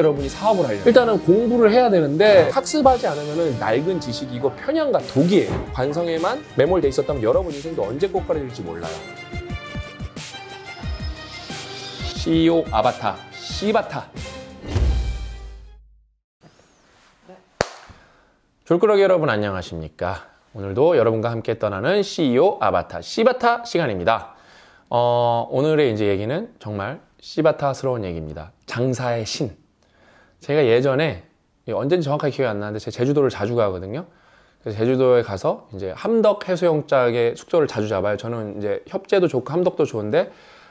여러분이 사업을 하려면 일단은 공부를 해야 되는데 학습하지 않으면 낡은 지식이고 편향과 독이에요. 관성에만 매몰돼 있었다면 여러분 인생도 언제 꽃가루질지 몰라요. CEO 아바타, 시바타. 졸꾸러기 여러분 안녕하십니까? 오늘도 여러분과 함께 떠나는 CEO 아바타, 시바타 시간입니다. 어, 오늘의 이제 얘기는 정말 시바타스러운 얘기입니다. 장사의 신. 제가 예전에 언제인지 정확하게 기억이 안 나는데 제가 제주도를 자주 가거든요. 그래서 제주도에 가서 이제 함덕 해수욕장에 숙소를 자주 잡아요. 저는 이제 협재도 좋고 함덕도 좋은데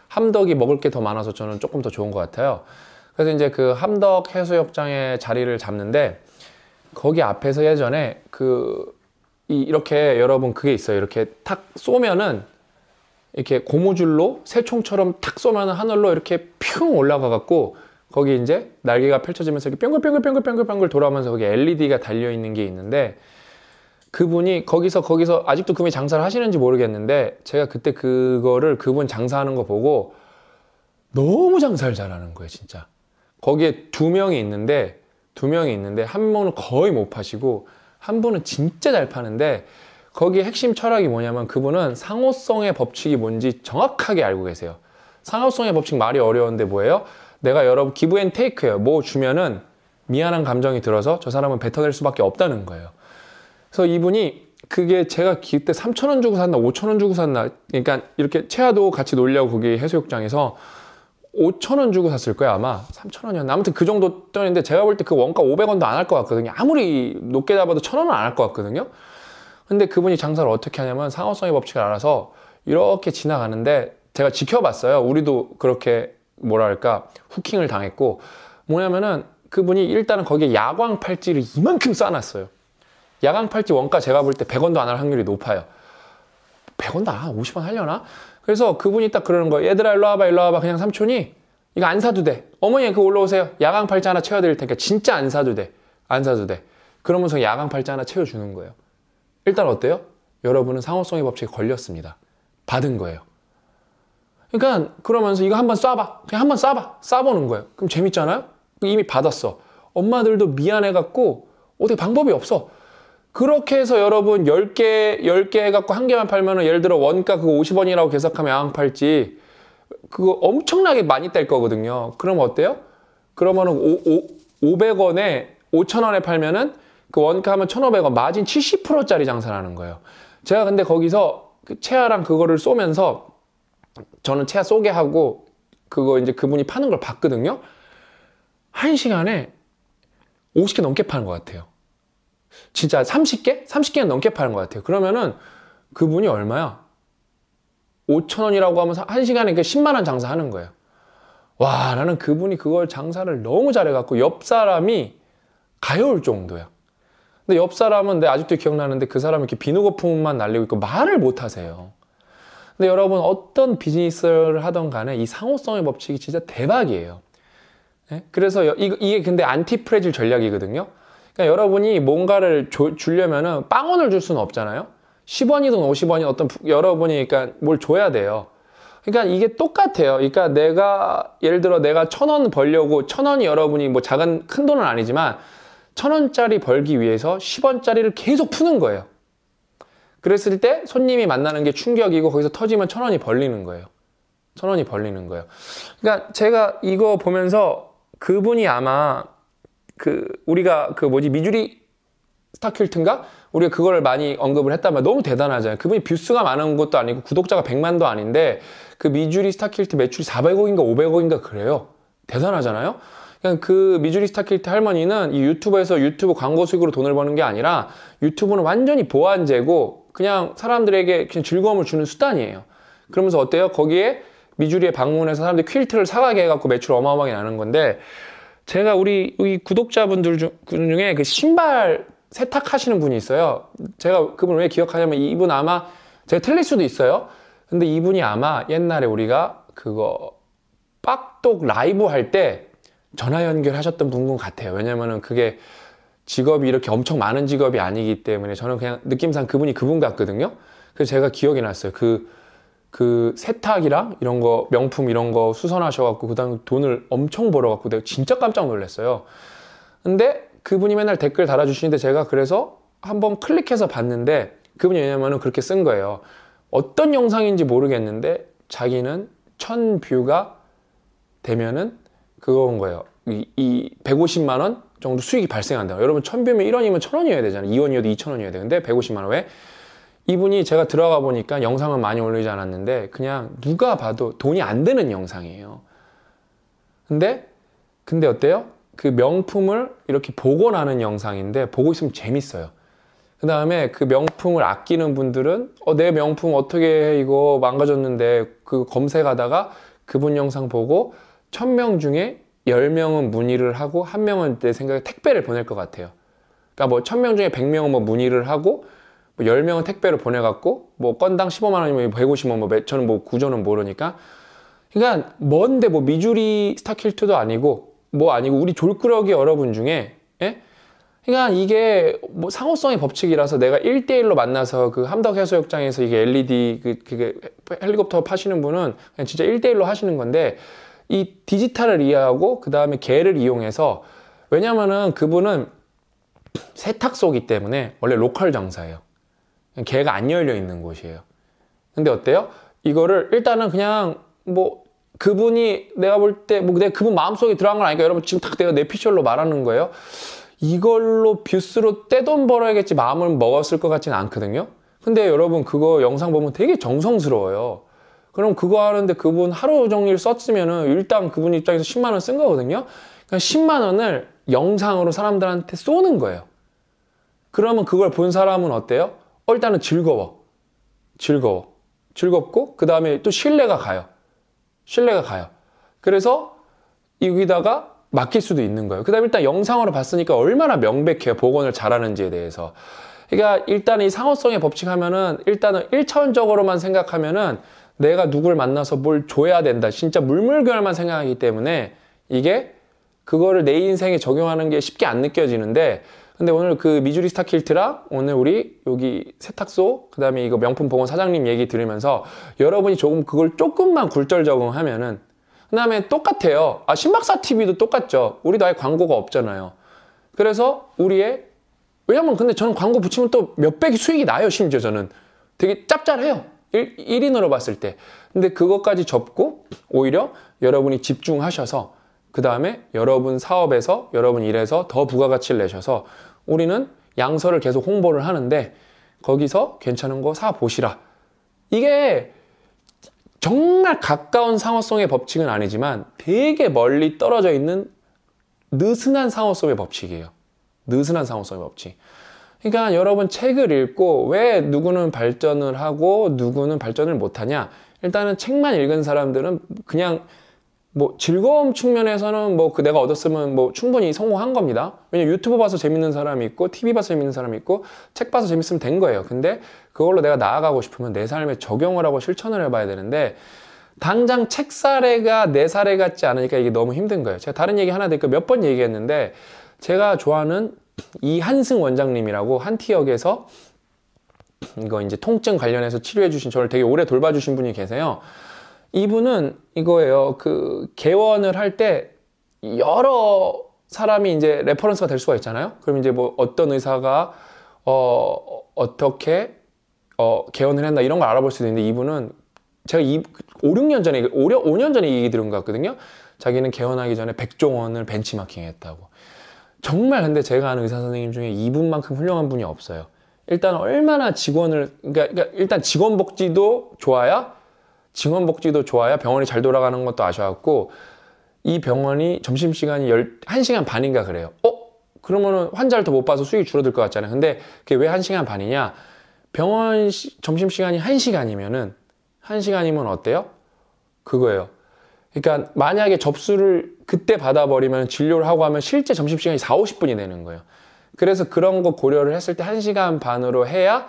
함덕이 먹을 게 더 많아서 저는 조금 더 좋은 것 같아요. 그래서 이제 그 함덕 해수욕장에 자리를 잡는데 거기 앞에서 예전에 그 이렇게 여러분 그게 있어요. 이렇게 탁 쏘면은 이렇게 고무줄로 새총처럼 탁 쏘면은 하늘로 이렇게 퓨 올라가 갖고 거기 이제 날개가 펼쳐지면서 이렇게 뿅글뿅글뿅글뿅글뿅글 돌아오면서 거기 LED가 달려 있는 게 있는데 그분이 거기서 거기서 아직도 그분이 장사를 하시는지 모르겠는데 제가 그때 그거를 그분 장사하는 거 보고 너무 장사를 잘하는 거예요 진짜 거기에 두 명이 있는데 두 명이 있는데 한 분은 거의 못 파시고 한 분은 진짜 잘 파는데 거기 핵심 철학이 뭐냐면 그분은 상호성의 법칙이 뭔지 정확하게 알고 계세요 상호성의 법칙 말이 어려운데 뭐예요? 내가 여러분 기부 앤 테이크예요. 뭐 주면은 미안한 감정이 들어서 저 사람은 뱉어낼 수밖에 없다는 거예요. 그래서 이분이 그게 제가 그때 3천원 주고 샀나 5천원 주고 샀나 그러니까 이렇게 체아도 같이 놀려고 거기 해수욕장에서 5천원 주고 샀을 거야 아마 3천원이었나 아무튼 그 정도 떠는데 제가 볼 때 그 원가 500원도 안 할 것 같거든요 아무리 높게 잡아도 1,000원은 안 할 것 같거든요 근데 그분이 장사를 어떻게 하냐면 상호성의 법칙을 알아서 이렇게 지나가는데 제가 지켜봤어요 우리도 그렇게 뭐랄까 후킹을 당했고 뭐냐면은 그분이 일단은 거기에 야광 팔찌를 이만큼 싸놨어요. 야광 팔찌 원가 제가 볼 때 100원도 안 할 확률이 높아요. 100원도 안 50원 하려나? 그래서 그분이 딱 그러는 거예요. 얘들아 일로 와봐 일로 와봐 그냥 삼촌이 이거 안 사도 돼. 어머니 그거 올라오세요. 야광 팔찌 하나 채워드릴 테니까 진짜 안 사도 돼. 안 사도 돼. 그러면서 야광 팔찌 하나 채워주는 거예요. 일단 어때요? 여러분은 상호성의 법칙에 걸렸습니다. 받은 거예요. 그러니까 그러면서 이거 한번 쏴봐. 그냥 한 번 쏴봐. 쏴보는 거예요. 그럼 재밌잖아요? 이미 받았어. 엄마들도 미안해갖고 어떻게 방법이 없어. 그렇게 해서 여러분 10개, 10개 해갖고 한 개만 팔면은 예를 들어 원가 그거 50원이라고 계속하면 안 팔지. 그거 엄청나게 많이 뗄 거거든요. 그럼 어때요? 그러면은 오, 500원에 5천원에 팔면은 그 원가 하면 1,500원 마진 70%짜리 장사라는 거예요. 제가 근데 거기서 그 채아랑 그거를 쏘면서 저는 채 소개하고 그거 이제 그분이 파는 걸 봤거든요. 한 시간에 50개 넘게 파는 것 같아요. 진짜 30개? 3 0개 넘게 파는 것 같아요. 그러면은 그분이 얼마야? 5천 원이라고 하면 한 시간에 그 10만 원 장사하는 거예요. 와, 나는 그분이 그걸 장사를 너무 잘해갖고 옆 사람이 가여울 정도야. 근데 옆 사람은 내 아직도 기억나는데 그 사람이 이렇게 비누거품만 날리고 있고 말을 못 하세요. 근데 여러분 어떤 비즈니스를 하던 간에 이 상호성의 법칙이 진짜 대박이에요. 예? 그래서 이게 근데 안티프레질 전략이거든요. 그러니까 여러분이 뭔가를 줘, 주려면은 빵원을 줄 수는 없잖아요. 10원이든 50원이든 어떤 여러분이 그러니까 뭘 줘야 돼요. 그러니까 이게 똑같아요. 그러니까 내가 예를 들어 내가 천 원 벌려고 천 원이 여러분이 뭐 작은 큰 돈은 아니지만 천 원짜리 벌기 위해서 10원짜리를 계속 푸는 거예요. 그랬을 때 손님이 만나는 게 충격이고 거기서 터지면 천 원이 벌리는 거예요. 천 원이 벌리는 거예요. 그러니까 제가 이거 보면서 그분이 아마 그 우리가 그 뭐지 미주리 스타큘튼가 우리가 그걸 많이 언급을 했단 말이야. 너무 대단하잖아요. 그분이 뷰스가 많은 것도 아니고 구독자가 100만도 아닌데 그 미주리 스타킬트 매출이 400억인가 500억인가 그래요. 대단하잖아요. 그냥 그 미주리 스타킬트 할머니는 이 유튜브에서 유튜브 광고 수익으로 돈을 버는 게 아니라 유튜브는 완전히 보완제고 그냥 사람들에게 그냥 즐거움을 주는 수단이에요. 그러면서 어때요? 거기에 미주리에 방문해서 사람들이 퀼트를 사가게 해갖고 매출 어마어마하게 나는 건데 제가 우리 구독자분들 중, 중에 그 신발 세탁하시는 분이 있어요. 제가 그분을 왜 기억하냐면 이분 아마 제가 틀릴 수도 있어요. 근데 이분이 아마 옛날에 우리가 그거 빡똑 라이브 할 때 전화 연결하셨던 분 같아요. 왜냐면은 그게 직업이 이렇게 엄청 많은 직업이 아니기 때문에 저는 그냥 느낌상 그분이 그분 같거든요. 그래서 제가 기억이 났어요. 그, 그 세탁이랑 이런 거, 명품 이런 거 수선하셔갖고 그 다음에 돈을 엄청 벌어갖고 내가 진짜 깜짝 놀랐어요. 근데 그분이 맨날 댓글 달아주시는데 제가 그래서 한번 클릭해서 봤는데 그분이 왜냐면은 그렇게 쓴 거예요. 어떤 영상인지 모르겠는데 자기는 천 뷰가 되면은 그거온 거예요. 이, 이 150만 원 정도 수익이 발생한다. 여러분 천뷰면 1원이면 1,000원이어야 되잖아요. 2원이어도 2,000원이어야 되는데 150만 원 왜? 이분이 제가 들어가 보니까 영상을 많이 올리지 않았는데 그냥 누가 봐도 돈이 안 되는 영상이에요. 근데 근데 어때요? 그 명품을 이렇게 복원하는 영상인데 보고 있으면 재밌어요. 그 다음에 그 명품을 아끼는 분들은 어, 내 명품 어떻게 해? 이거 망가졌는데 그 검색하다가 그분 영상 보고 천명 중에 10명은 문의를 하고 1명은 내 생각에 택배를 보낼 것 같아요. 그러니까 뭐 1000명 중에 100명은 뭐 문의를 하고 뭐 10명은 택배를 보내갖고 뭐 건당 15만 원이면 150원 만뭐 저는 뭐 구조는 모르니까 그러니까 뭔데 뭐 미주리 스타킬트도 아니고 뭐 아니고 우리 졸끄러기 여러분 중에 예? 그러니까 이게 뭐 상호성의 법칙이라서 내가 1대1로 만나서 그 함덕 해수욕장에서 이게 LED 그 그게 헬리콥터 파시는 분은 그냥 진짜 1대1로 하시는 건데 이 디지털을 이해하고 그 다음에 개를 이용해서 왜냐면은 그분은 세탁소기 때문에 원래 로컬 장사예요. 개가 안 열려 있는 곳이에요. 근데 어때요? 이거를 일단은 그냥 뭐 그분이 내가 볼 때뭐내 그분 마음속에 들어간 건 아니니까 여러분 지금 딱 내가 내피셜로 말하는 거예요. 이걸로 뷰스로 떼돈 벌어야겠지 마음을 먹었을 것 같지는 않거든요. 근데 여러분 그거 영상 보면 되게 정성스러워요. 그럼 그거 하는데 그분 하루 종일 썼으면은 일단 그분 입장에서 10만 원 쓴 거거든요. 그러 그러니까 10만 원을 영상으로 사람들한테 쏘는 거예요. 그러면 그걸 본 사람은 어때요? 어, 일단은 즐거워. 즐거워. 즐겁고 그 다음에 또 신뢰가 가요. 신뢰가 가요. 그래서 여기다가 맡길 수도 있는 거예요. 그 다음에 일단 영상으로 봤으니까 얼마나 명백해요. 복원을 잘하는지에 대해서. 그러니까 일단 이 상호성의 법칙 하면은 일단은 일차원적으로만 생각하면은 내가 누구를 만나서 뭘 줘야 된다. 진짜 물물결만 생각하기 때문에 이게 그거를 내 인생에 적용하는 게 쉽게 안 느껴지는데 근데 오늘 그 미주리 스타킬트랑 오늘 우리 여기 세탁소 그다음에 이거 명품 보건 사장님 얘기 들으면서 여러분이 조금 그걸 조금만 굴절 적응하면은 그다음에 똑같아요. 아 신박사 TV도 똑같죠. 우리도 아예 광고가 없잖아요. 그래서 우리의 왜냐면 근데 저는 광고 붙이면 또 몇백이 수익이 나요 심지어 저는 되게 짭짤해요. 1, 1인으로 봤을 때. 근데 그것까지 접고 오히려 여러분이 집중하셔서 그 다음에 여러분 사업에서 여러분 일에서 더 부가가치를 내셔서 우리는 양서를 계속 홍보를 하는데 거기서 괜찮은 거 사 보시라. 이게 정말 가까운 상호성의 법칙은 아니지만 되게 멀리 떨어져 있는 느슨한 상호성의 법칙이에요. 느슨한 상호성의 법칙. 그러니까 여러분 책을 읽고 왜 누구는 발전을 하고 누구는 발전을 못하냐? 일단은 책만 읽은 사람들은 그냥 뭐 즐거움 측면에서는 뭐 그 내가 얻었으면 뭐 충분히 성공한 겁니다. 왜냐 유튜브 봐서 재밌는 사람이 있고 TV 봐서 재밌는 사람이 있고 책 봐서 재밌으면 된 거예요. 근데 그걸로 내가 나아가고 싶으면 내 삶에 적용을 하고 실천을 해봐야 되는데 당장 책 사례가 내 사례 같지 않으니까 이게 너무 힘든 거예요. 제가 다른 얘기 하나 드릴까 몇 번 얘기했는데 제가 좋아하는 이한승 원장님이라고 한티역에서 이거 이제 통증 관련해서 치료해 주신 저를 되게 오래 돌봐 주신 분이 계세요. 이분은 이거예요. 그 개원을 할 때 여러 사람이 이제 레퍼런스가 될 수가 있잖아요. 그럼 이제 뭐 어떤 의사가 어 어떻게 어 개원을 했나 이런 걸 알아볼 수도 있는데 이분은 제가 이 5, 6년 전에 5, 5년 전에 얘기 들은 것 같거든요. 자기는 개원하기 전에 백종원을 벤치마킹했다고. 정말 근데 제가 아는 의사 선생님 중에 이분만큼 훌륭한 분이 없어요. 일단 얼마나 직원을 그러니까, 그러니까 일단 직원 복지도 좋아야 직원 복지도 좋아야 병원이 잘 돌아가는 것도 아셔갖고 이 병원이 점심 시간이 1시간 반인가 그래요. 어? 그러면은 환자를 더 못 봐서 수익이 줄어들 것 같잖아요. 근데 그게 왜 1시간 반이냐? 병원 점심 시간이 1시간이면은 1시간이면 어때요? 그거예요. 그러니까 만약에 접수를 그때 받아버리면 진료를 하고 하면 실제 점심시간이 4, 50분이 되는 거예요. 그래서 그런 거 고려를 했을 때 1시간 반으로 해야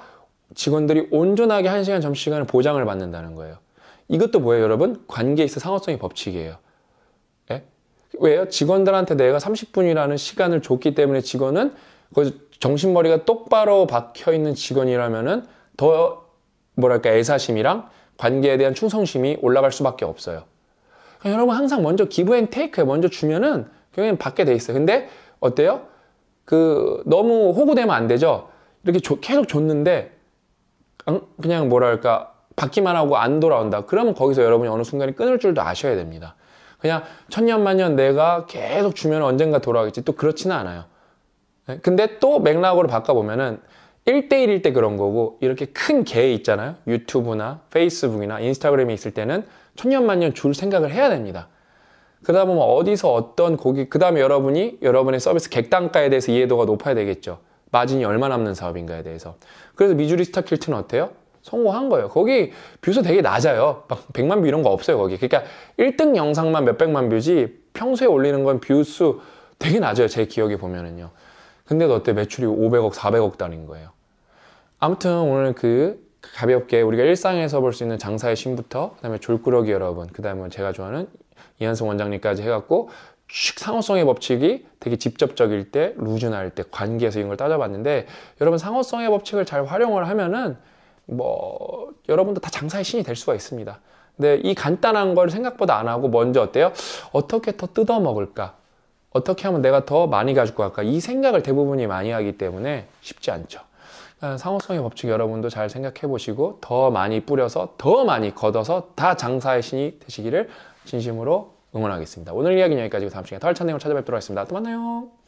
직원들이 온전하게 1시간 점심시간을 보장을 받는다는 거예요. 이것도 뭐예요, 여러분? 관계에 있어 상호성의 법칙이에요. 예? 왜요? 직원들한테 내가 30분이라는 시간을 줬기 때문에 직원은 그 정신머리가 똑바로 박혀 있는 직원이라면은 더 뭐랄까 애사심이랑 관계에 대한 충성심이 올라갈 수밖에 없어요. 그러니까 여러분 항상 먼저 기브앤테이크에 먼저 주면은 결국엔 받게 돼 있어요. 근데 어때요? 그 너무 호구되면 안 되죠. 이렇게 조, 계속 줬는데 응? 그냥 뭐랄까 받기만 하고 안 돌아온다. 그러면 거기서 여러분이 어느 순간에 끊을 줄도 아셔야 됩니다. 그냥 천년만년 내가 계속 주면 언젠가 돌아오겠지. 또 그렇지는 않아요. 네? 근데 또 맥락으로 바꿔보면은 1대1일 때 그런 거고 이렇게 큰 개 있잖아요. 유튜브나 페이스북이나 인스타그램에 있을 때는 천년만년 줄 생각을 해야 됩니다. 그러다 보면 어디서 어떤 고객그 다음에 여러분이 여러분의 서비스 객단가에 대해서 이해도가 높아야 되겠죠. 마진이 얼마 남는 사업인가에 대해서. 그래서 미주리 스타킬트는 어때요? 성공한 거예요. 거기 뷰수 되게 낮아요. 막 100만 뷰 이런 거 없어요, 거기. 그러니까 1등 영상만 몇백만 뷰지 평소에 올리는 건 뷰수 되게 낮아요, 제 기억에 보면은요. 근데도 어때 매출이 500억, 400억 단인 위 거예요. 아무튼 오늘 그 가볍게 우리가 일상에서 볼 수 있는 장사의 신부터 그다음에 졸꾸러기 여러분 그다음에 제가 좋아하는 이한승 원장님까지 해갖고 상호성의 법칙이 되게 직접적일 때 루즈나일 때 관계에서 이런 걸 따져봤는데 여러분 상호성의 법칙을 잘 활용을 하면은 뭐 여러분도 다 장사의 신이 될 수가 있습니다. 근데 이 간단한 걸 생각보다 안 하고 먼저 어때요? 어떻게 더 뜯어 먹을까? 어떻게 하면 내가 더 많이 가지고 갈까? 이 생각을 대부분이 많이 하기 때문에 쉽지 않죠. 아, 상호성의 법칙 여러분도 잘 생각해 보시고 더 많이 뿌려서 더 많이 걷어서 다 장사의 신이 되시기를 진심으로 응원하겠습니다. 오늘 이야기는 여기까지고 다음 시간에 더 알찬 내용을 찾아뵙도록 하겠습니다. 또 만나요.